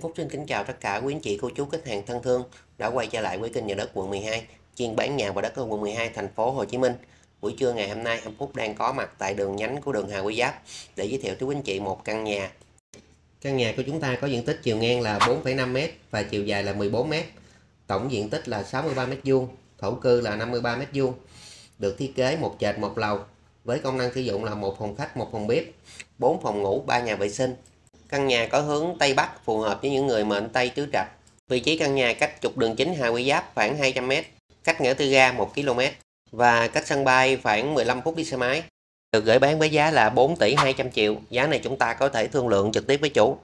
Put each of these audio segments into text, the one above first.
Lê Phúc xin kính chào tất cả quý anh chị, cô chú, khách hàng thân thương đã quay trở lại với kênh nhà đất quận 12, chuyên bán nhà và đất ở quận 12, thành phố Hồ Chí Minh. Buổi trưa ngày hôm nay, em Phúc đang có mặt tại đường nhánh của đường Hà Quý Giáp để giới thiệu tới quý anh chị một căn nhà. Căn nhà của chúng ta có diện tích chiều ngang là 4,5m và chiều dài là 14m. Tổng diện tích là 63m2, thổ cư là 53m2. Được thiết kế một trệt một lầu với công năng sử dụng là một phòng khách, một phòng bếp, 4 phòng ngủ, 3 nhà vệ sinh Căn nhà có hướng Tây Bắc phù hợp với những người mệnh Tây tứ trạch. Vị trí căn nhà cách trục đường chính Hà Quy Giáp khoảng 200m, cách ngã tư ga 1 km và cách sân bay khoảng 15 phút đi xe máy. Được gửi bán với giá là 4 tỷ 200 triệu. Giá này chúng ta có thể thương lượng trực tiếp với chủ.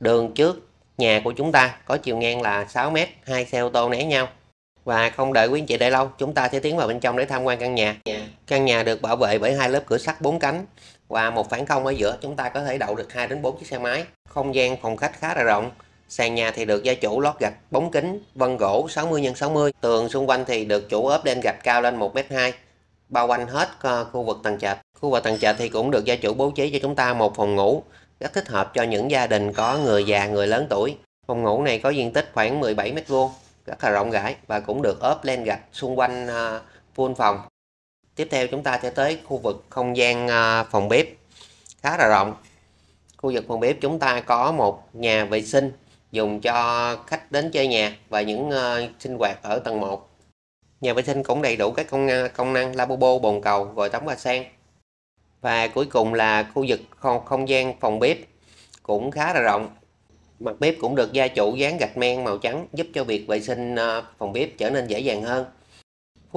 Đường trước nhà của chúng ta có chiều ngang là 6m, hai xe ô tô né nhau. Và không đợi quý anh chị để lâu, chúng ta sẽ tiến vào bên trong để tham quan căn nhà. Căn nhà được bảo vệ bởi hai lớp cửa sắt bốn cánh và một khoảng không ở giữa chúng ta có thể đậu được 2 đến 4 chiếc xe máy. Không gian phòng khách khá là rộng. Sàn nhà thì được gia chủ lót gạch bóng kính, vân gỗ 60 x 60. Tường xung quanh thì được chủ ốp lên gạch cao lên 1m2. Bao quanh hết khu vực tầng trệt. Khu vực tầng trệt thì cũng được gia chủ bố trí cho chúng ta một phòng ngủ, rất thích hợp cho những gia đình có người già, người lớn tuổi. Phòng ngủ này có diện tích khoảng 17 m2, rất là rộng rãi và cũng được ốp lên gạch xung quanh ờ, full phòng tiếp theo chúng ta sẽ tới khu vực không gian ờ, phòng bếp khá là rộng khu vực phòng bếp chúng ta có một nhà vệ sinh dùng cho khách đến chơi nhà và những ờ, sinh hoạt ở tầng 1 nhà vệ sinh cũng đầy đủ các công năng, ờ, công năng lavabo bồn cầu vòi tắm và sen và cuối cùng là khu vực không, không gian phòng bếp cũng khá là rộng mặt bếp cũng được gia chủ dán gạch men màu trắng giúp cho việc vệ sinh phòng bếp trở nên dễ dàng hơn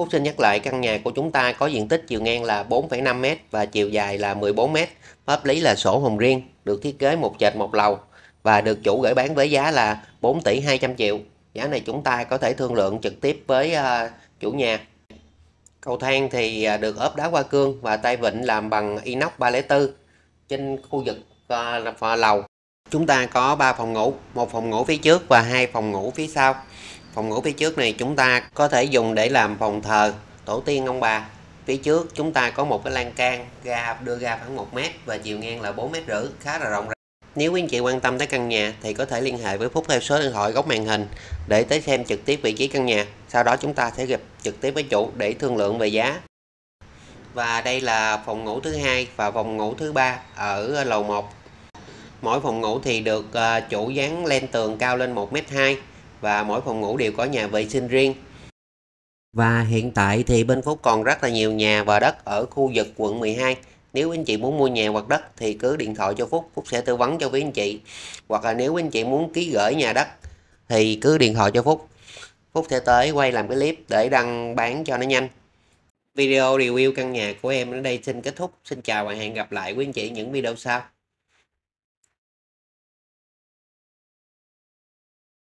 Phúc xin nhắc lại căn nhà của chúng ta có diện tích chiều ngang là 4,5m và chiều dài là 14m. Pháp lý là sổ hồng riêng, được thiết kế một trệt một lầu và được chủ gửi bán với giá là 4 tỷ 200 triệu. Giá này chúng ta có thể thương lượng trực tiếp với à, chủ nhà. Cầu thang thì à, được ốp đá hoa cương và tay vịnh làm bằng inox 304 trên khu vực à, lầu. Chúng ta có 3 phòng ngủ, một phòng ngủ phía trước và hai phòng ngủ phía sau. Phòng ngủ phía trước này chúng ta có thể dùng để làm phòng thờ tổ tiên ông bà. Phía trước chúng ta có một cái lan can ra đưa ra khoảng 1 mét và chiều ngang là 4 mét rưỡi, khá là rộng rãi. Nếu quý anh chị quan tâm tới căn nhà thì có thể liên hệ với Phúc theo số điện thoại góc màn hình để tới xem trực tiếp vị trí căn nhà. Sau đó chúng ta sẽ gặp trực tiếp với chủ để thương lượng về giá. Và đây là phòng ngủ thứ hai và phòng ngủ thứ ba ở lầu 1. Mỗi phòng ngủ thì được ờ, chủ dán lên tường cao lên 1m2 và mỗi phòng ngủ đều có nhà vệ sinh riêng. Và hiện tại thì bên Phúc còn rất là nhiều nhà và đất ở khu vực quận 12. Nếu anh chị muốn mua nhà hoặc đất thì cứ điện thoại cho Phúc, Phúc sẽ tư vấn cho quý anh chị. Hoặc là nếu anh chị muốn ký gửi nhà đất thì cứ điện thoại cho Phúc. Phúc sẽ tới quay làm cái clip để đăng bán cho nó nhanh. Video review căn nhà của em đến đây xin kết thúc. Xin chào và hẹn gặp lại quý anh chị những video sau.